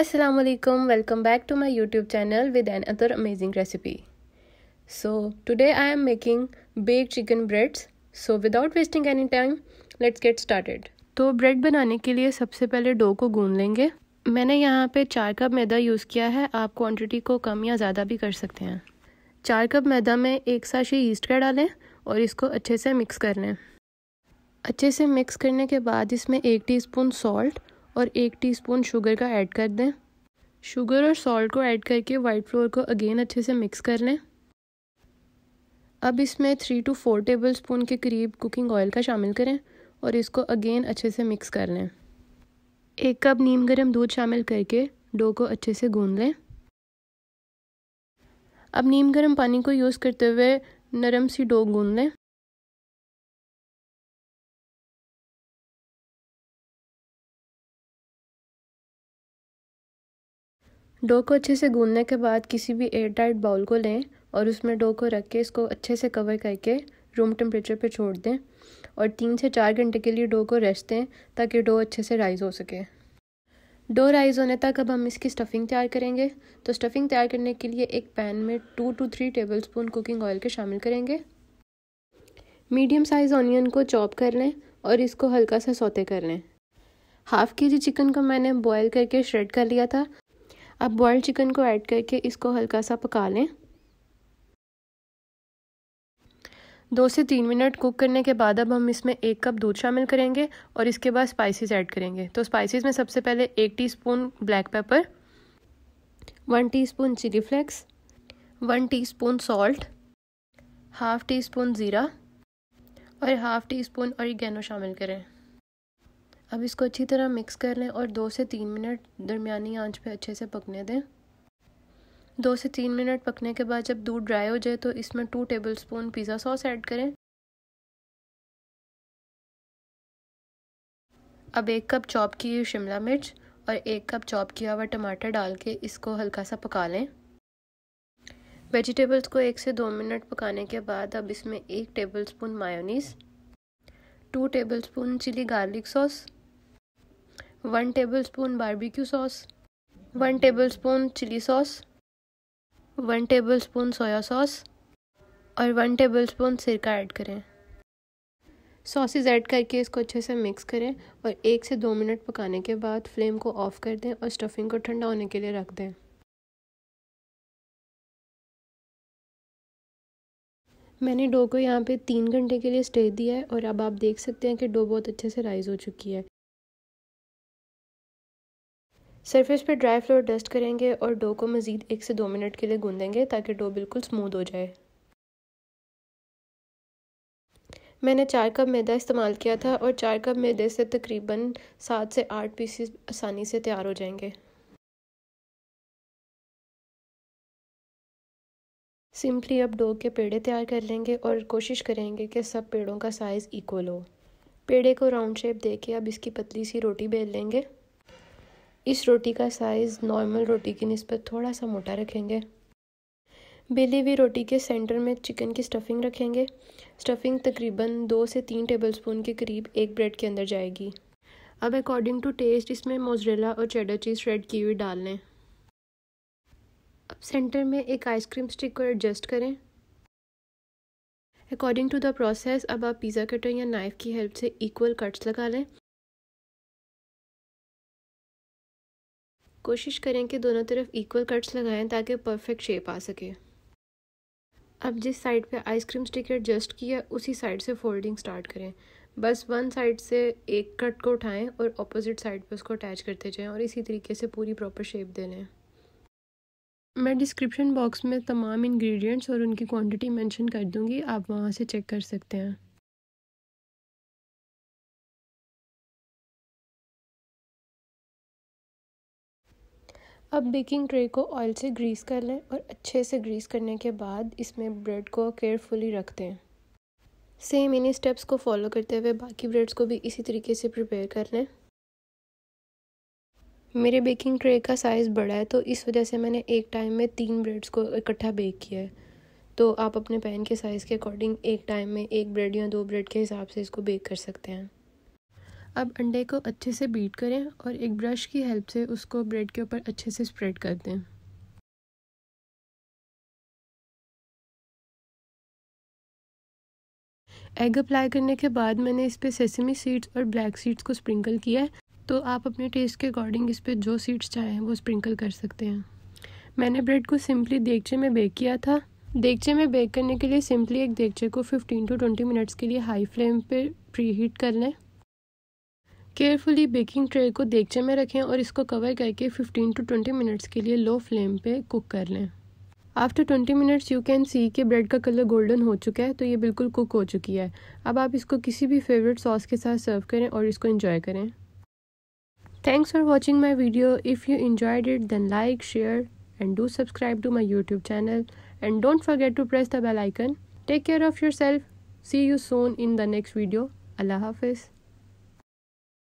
Aslam welcome back to my YouTube with another amazing recipe so today I am making baked chicken breads so without wasting any time let's get started तो bread बनाने के लिए सबसे पहले dough को goon लेंगे मैंने यहाँ पे चार कप मैदा यूज़ किया है आप क्वांटिटी को कम या ज़्यादा भी कर सकते हैं चार कप मैदा में एक साशे ईस्ट का डालें और इसको अच्छे से मिक्स कर लें अच्छे से मिक्स करने के बाद इसमें एक टीस्पून सॉल्ट और एक टीस्पून शुगर का ऐड कर दें शुगर और सॉल्ट को ऐड करके वाइट फ्लोर को अगेन अच्छे से मिक्स कर लें अब इसमें three two four tablespoon के करीब कुकिंग ऑयल का शामिल करें और इसको अगेन अच्छे से मिक्स कर लें एक कप नीम गर्म दूध शामिल करके डो को अच्छे से गूंद लें अब नीम गर्म पानी को यूज़ करते हुए नरम सी डो गूंद लें डो को अच्छे से गूंदने के बाद किसी भी एयर टाइट बाउल को लें और उसमें डो को रख के इसको अच्छे से कवर करके रूम टेम्परेचर पे छोड़ दें और तीन से चार घंटे के लिए डो को रेस्ट दें ताकि डो अच्छे से राइज हो सके डो राइज होने तक अब हम इसकी स्टफिंग तैयार करेंगे तो स्टफिंग तैयार करने के लिए एक पैन में two two three tablespoon cooking oil के शामिल करेंगे मीडियम साइज़ ऑनियन को चॉप कर लें और इसको हल्का सा सोते कर लें हाफ़ के जी चिकन को मैंने बॉयल करके श्रेड कर लिया था अब बॉयल्ड चिकन को ऐड करके इसको हल्का सा पका लें दो से तीन मिनट कुक करने के बाद अब हम इसमें एक कप दूध शामिल करेंगे और इसके बाद स्पाइसेस ऐड करेंगे तो स्पाइसेस में सबसे पहले एक teaspoon black pepper one teaspoon chilli flakes one teaspoon salt half teaspoon ज़ीरा और हाफ़ टी स्पून और शामिल करें अब इसको अच्छी तरह मिक्स कर लें और दो से तीन मिनट दरमियानी आंच पे अच्छे से पकने दें दो से तीन मिनट पकने के बाद जब दूध ड्राई हो जाए तो इसमें two tablespoon pizza sauce add करें अब एक कप चॉप की हुई शिमला मिर्च और एक कप चॉप किया हुआ टमाटर डाल के इसको हल्का सा पका लें वेजिटेबल्स को एक से दो मिनट पकाने के बाद अब इसमें एक tablespoon mayonnaise two tablespoon chilli garlic sauce one tablespoon barbecue sauce one tablespoon chilli sauce one tablespoon soya sauce और वन टेबल स्पून सिरका ऐड करें सॉसेज ऐड करके इसको अच्छे से मिक्स करें और एक से दो मिनट पकाने के बाद फ्लेम को ऑफ़ कर दें और स्टफिंग को ठंडा होने के लिए रख दें मैंने डो को यहाँ पे तीन घंटे के लिए स्टे दिया है और अब आप देख सकते हैं कि डो बहुत अच्छे से राइज़ हो चुकी है सरफेस पे ड्राई फ्लोर डस्ट करेंगे और डो को मज़ीद एक से दो मिनट के लिए गूंदेंगे ताकि डो बिल्कुल स्मूद हो जाए मैंने चार कप मैदा इस्तेमाल किया था और चार कप मैदे से तकरीबन सात से आठ पीसीस आसानी से तैयार हो जाएंगे सिंपली अब डो के पेड़े तैयार कर लेंगे और कोशिश करेंगे कि सब पेड़ों का साइज़ इक्वल हो पेड़े को राउंड शेप देके अब इसकी पतली सी रोटी बेल लेंगे इस रोटी का साइज़ नॉर्मल रोटी की नस्बत थोड़ा सा मोटा रखेंगे बेली हुई रोटी के सेंटर में चिकन की स्टफिंग रखेंगे स्टफिंग तकरीबन दो से तीन टेबलस्पून के करीब एक ब्रेड के अंदर जाएगी अब अकॉर्डिंग टू टेस्ट इसमें मोजरेला और चेडर चीज़ श्रेड की हुई डाल लें अब सेंटर में एक आइसक्रीम स्टिक को एडजस्ट करें अकॉर्डिंग टू द प्रोसेस अब आप पिज़्ज़ा कटर या नाइफ़ की हेल्प से इक्वल कट्स लगा लें कोशिश करें कि दोनों तरफ इक्वल कट्स लगाएं ताकि परफेक्ट शेप आ सके अब जिस साइड पे आइसक्रीम स्टिक एडजस्ट किया उसी साइड से फोल्डिंग स्टार्ट करें बस वन साइड से एक कट को उठाएं और अपोजिट साइड पे उसको अटैच करते जाएं और इसी तरीके से पूरी प्रॉपर शेप दे लें मैं डिस्क्रिप्शन बॉक्स में तमाम इंग्रेडिएंट्स और उनकी क्वांटिटी मेंशन कर दूंगी आप वहाँ से चेक कर सकते हैं अब बेकिंग ट्रे को ऑयल से ग्रीस कर लें और अच्छे से ग्रीस करने के बाद इसमें ब्रेड को केयरफुली रख दें सेम इन्हीं स्टेप्स को फॉलो करते हुए बाकी ब्रेड्स को भी इसी तरीके से प्रिपेयर कर लें मेरे बेकिंग ट्रे का साइज़ बड़ा है तो इस वजह से मैंने एक टाइम में तीन ब्रेड्स को इकट्ठा बेक किया है तो आप अपने पैन के साइज़ के अकॉर्डिंग एक टाइम में एक ब्रेड या दो ब्रेड के हिसाब से इसको बेक कर सकते हैं अब अंडे को अच्छे से बीट करें और एक ब्रश की हेल्प से उसको ब्रेड के ऊपर अच्छे से स्प्रेड कर दें एग अप्लाई करने के बाद मैंने इस पर सेसमी सीड्स और ब्लैक सीड्स को स्प्रिंकल किया है तो आप अपने टेस्ट के अकॉर्डिंग इस पर जो सीड्स चाहें वो स्प्रिंकल कर सकते हैं मैंने ब्रेड को सिंपली देगचे में बेक किया था देगचे में बेक करने के लिए सिंपली एक देगचे को 15 टू 20 मिनट्स के लिए हाई फ्लेम पर प्री हीट कर लें केयरफुली बेकिंग ट्रे को देखचे में रखें और इसको कवर करके 15 टू 20 मिनट्स के लिए लो फ्लेम पे कुक कर लें after 20 minutes you can see कि ब्रेड का कलर गोल्डन हो चुका है तो ये बिल्कुल कुक हो चुकी है अब आप इसको किसी भी फेवरेट सॉस के साथ सर्व करें और इसको इन्जॉय करें thanks for watching my video if you enjoyed it then like share do subscribe to my YouTube channel and don't don't to press the bell icon take care of yourself see you soon in the next video अल्लाह हाफिज़